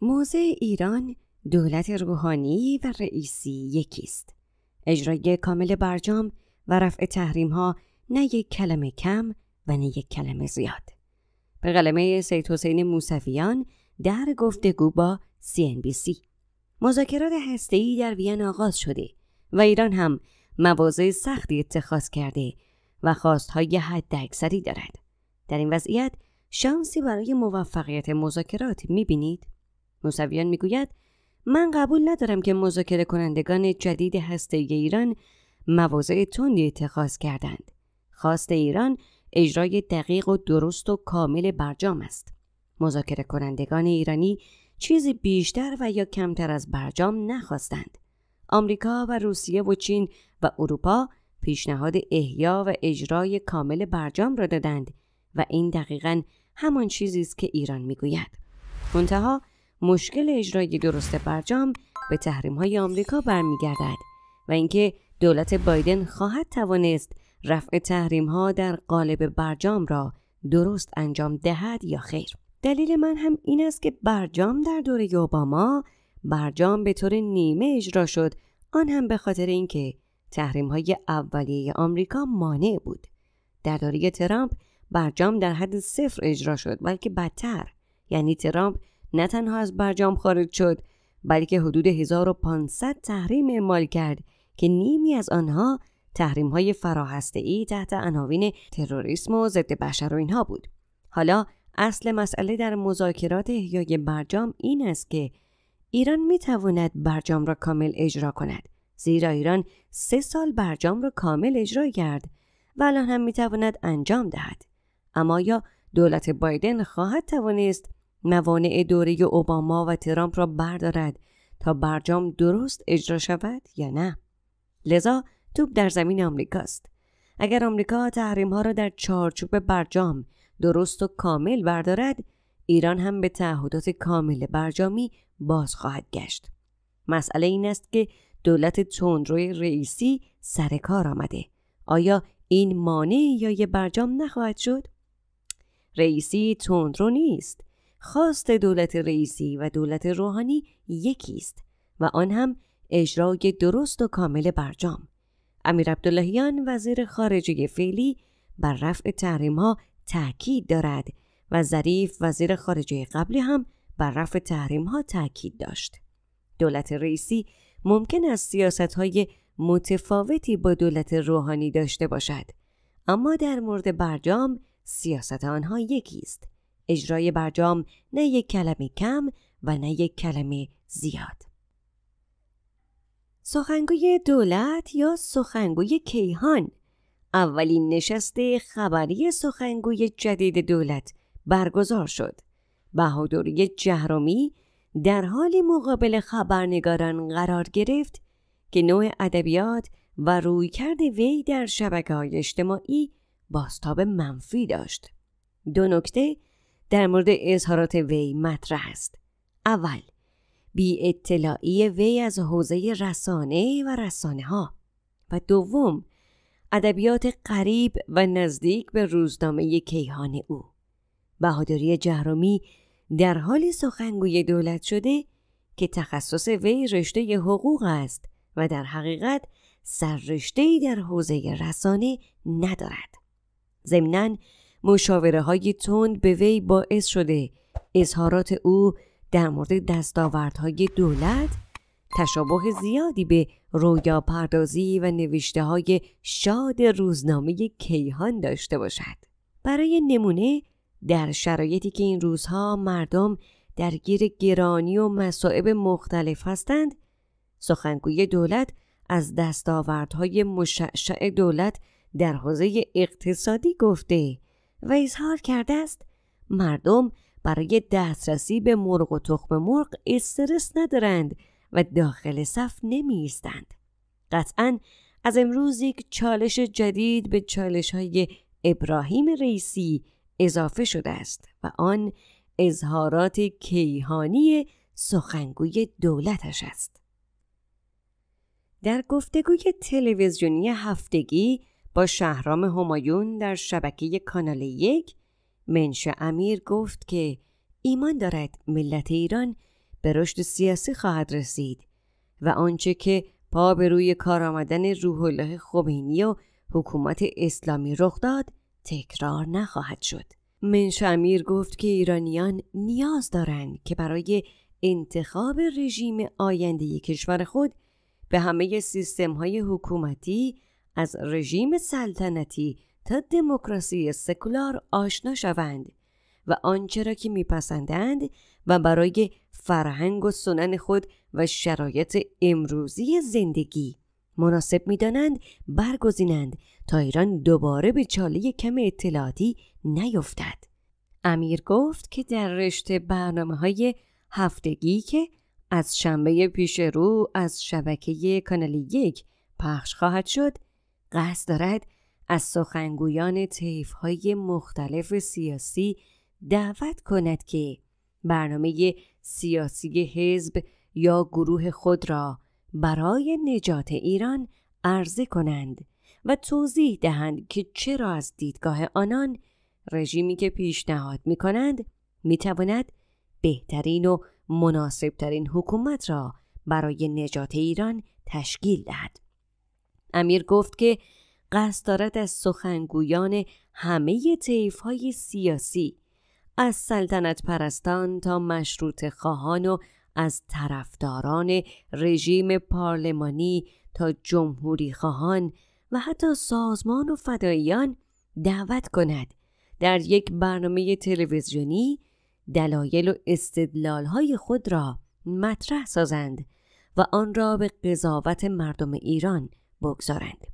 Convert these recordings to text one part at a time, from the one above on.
موضع ایران دولت روحانی و رئیسی است. اجرای کامل برجام و رفع تحریم ها نه یک کلمه کم و نه یک کلمه زیاد. به قلمه سید حسین موسویان در گفتگو با سی. مذاکرات هسته‌ای در وین آغاز شده و ایران هم مواضع سختی اتخاذ کرده و خواستهای حداکثری دارد. در این وضعیت شانسی برای موفقیت مذاکرات میبینید؟ موسویان میگوید من قبول ندارم که مذاکره کنندگان جدید هسته ایران مواضع تندی اتخاذ کردند. خواست ایران اجرای دقیق و درست و کامل برجام است. مذاکره کنندگان ایرانی چیزی بیشتر و یا کمتر از برجام نخواستند. آمریکا و روسیه و چین و اروپا پیشنهاد احیا و اجرای کامل برجام را دادند و این دقیقا همان چیزی است که ایران میگوید. منتها مشکل اجرای درست برجام به تحریم های آمریکا برمیگردد و اینکه دولت بایدن خواهد توانست رفع تحریم ها در قالب برجام را درست انجام دهد یا خیر دلیل من هم این است که برجام در دوره اوباما برجام به طور نیمه اجرا شد آن هم به خاطر اینکه تحریم های اولیه آمریکا مانع بود در دوره ترامپ برجام در حد صفر اجرا شد بلکه بدتر یعنی ترامپ نه تنها از برجام خارج شد بلکه حدود 1500 تحریم اعمال کرد که نیمی از آنها تحریم های فراهسته تحت عناوین تروریسم و ضد بشر و اینها بود حالا اصل مسئله در مذاکرات احیای برجام این است که ایران میتواند برجام را کامل اجرا کند زیرا ایران سه سال برجام را کامل اجرا کرد و الان هم می تواند انجام دهد اما یا دولت بایدن خواهد توانست موانع دوره اوباما و ترامپ را بردارد تا برجام درست اجرا شود یا نه لذا توپ در زمین آمریکاست اگر آمریکا تحریم ها را در چارچوب برجام درست و کامل بردارد ایران هم به تعهدات کامل برجامی باز خواهد گشت مسئله این است که دولت تندروی رئیسی سر کار آمده آیا این مانع یا یه برجام نخواهد شد رئیسی تندرو نیست خواست دولت رئیسی و دولت روحانی یکی است و آن هم اجرای درست و کامل برجام امیر عبداللهیان وزیر خارجه فعلی بر رفع تحریم ها تاکید دارد و ظریف وزیر خارجه قبلی هم بر رفع تحریم ها تاکید داشت دولت رئیسی ممکن است سیاست های متفاوتی با دولت روحانی داشته باشد اما در مورد برجام سیاست آنها یکی است اجرای برجام نه یک کلمه کم و نه یک کلمه زیاد سخنگوی دولت یا سخنگوی کیهان اولین نشست خبری سخنگوی جدید دولت برگزار شد بهادوری جهرومی در حالی مقابل خبرنگاران قرار گرفت که نوع ادبیات و رویکرد وی در شبکه های اجتماعی باستاب منفی داشت دو نکته در مورد اظهارات وی مطرح است. اول بی اطلاعی وی از حوزه رسانه و رسانه ها و دوم ادبیات قریب و نزدیک به روزنامه کیهان او بهادری جهرومی در حال سخنگوی دولت شده که تخصص وی رشته حقوق است و در حقیقت سررشته در حوزه رسانه ندارد ضمناً مشاوره های تند به وی باعث شده اظهارات او در مورد دستاوردهای دولت تشابه زیادی به رویا پردازی و نوشته های شاد روزنامه کیهان داشته باشد. برای نمونه در شرایطی که این روزها مردم درگیر گرانی و مصائب مختلف هستند سخنگوی دولت از دستاوردهای مشعشع دولت در حوزه اقتصادی گفته و اظهار کرده است مردم برای دسترسی به مرغ و تخم مرغ استرس ندارند و داخل صف نمی ایستند. قطعا از امروز یک چالش جدید به چالش های ابراهیم رئیسی اضافه شده است و آن اظهارات کیهانی سخنگوی دولتش است. در گفتگوی تلویزیونی هفتگی با شهرام همایون در شبکه کانال یک منش امیر گفت که ایمان دارد ملت ایران به رشد سیاسی خواهد رسید و آنچه که پا به روی کار آمدن روح الله خمینی و حکومت اسلامی رخ داد تکرار نخواهد شد منش امیر گفت که ایرانیان نیاز دارند که برای انتخاب رژیم آینده کشور خود به همه سیستم های حکومتی از رژیم سلطنتی تا دموکراسی سکولار آشنا شوند و آنچه را که میپسندند و برای فرهنگ و سنن خود و شرایط امروزی زندگی مناسب میدانند برگزینند تا ایران دوباره به چاله کم اطلاعاتی نیفتد امیر گفت که در رشته برنامه های هفتگی که از شنبه پیش رو از شبکه کانال یک پخش خواهد شد قصد دارد از سخنگویان های مختلف سیاسی دعوت کند که برنامه سیاسی حزب یا گروه خود را برای نجات ایران عرضه کنند و توضیح دهند که چرا از دیدگاه آنان رژیمی که پیشنهاد می کنند می تواند بهترین و مناسبترین حکومت را برای نجات ایران تشکیل دهد. امیر گفت که قصد دارد از سخنگویان همه طیف های سیاسی از سلطنت پرستان تا مشروط خواهان و از طرفداران رژیم پارلمانی تا جمهوری خواهان و حتی سازمان و فداییان دعوت کند در یک برنامه تلویزیونی دلایل و استدلالهای خود را مطرح سازند و آن را به قضاوت مردم ایران بگذارند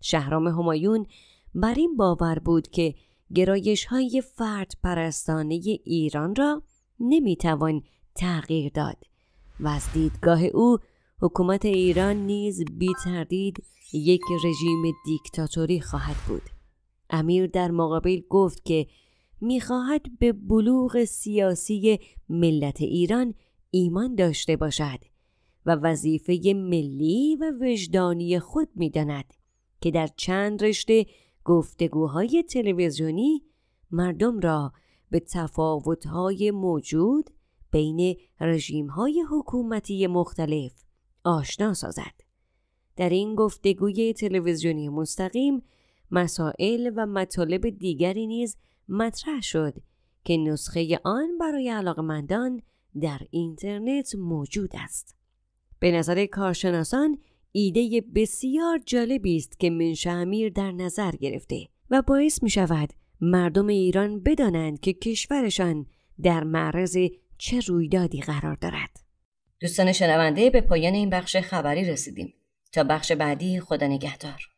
شهرام همایون بر این باور بود که گرایش های فرد پرستانه ایران را نمیتوان تغییر داد و از دیدگاه او حکومت ایران نیز بی تردید یک رژیم دیکتاتوری خواهد بود امیر در مقابل گفت که میخواهد به بلوغ سیاسی ملت ایران ایمان داشته باشد و وظیفه ملی و وجدانی خود میداند که در چند رشته گفتگوهای تلویزیونی مردم را به تفاوتهای موجود بین رژیمهای حکومتی مختلف آشنا سازد. در این گفتگوی تلویزیونی مستقیم مسائل و مطالب دیگری نیز مطرح شد که نسخه آن برای علاقمندان در اینترنت موجود است. به نظر کارشناسان ایده بسیار جالبی است که منشه امیر در نظر گرفته و باعث می شود مردم ایران بدانند که کشورشان در معرض چه رویدادی قرار دارد. دوستان شنونده به پایان این بخش خبری رسیدیم. تا بخش بعدی خدا نگهدار.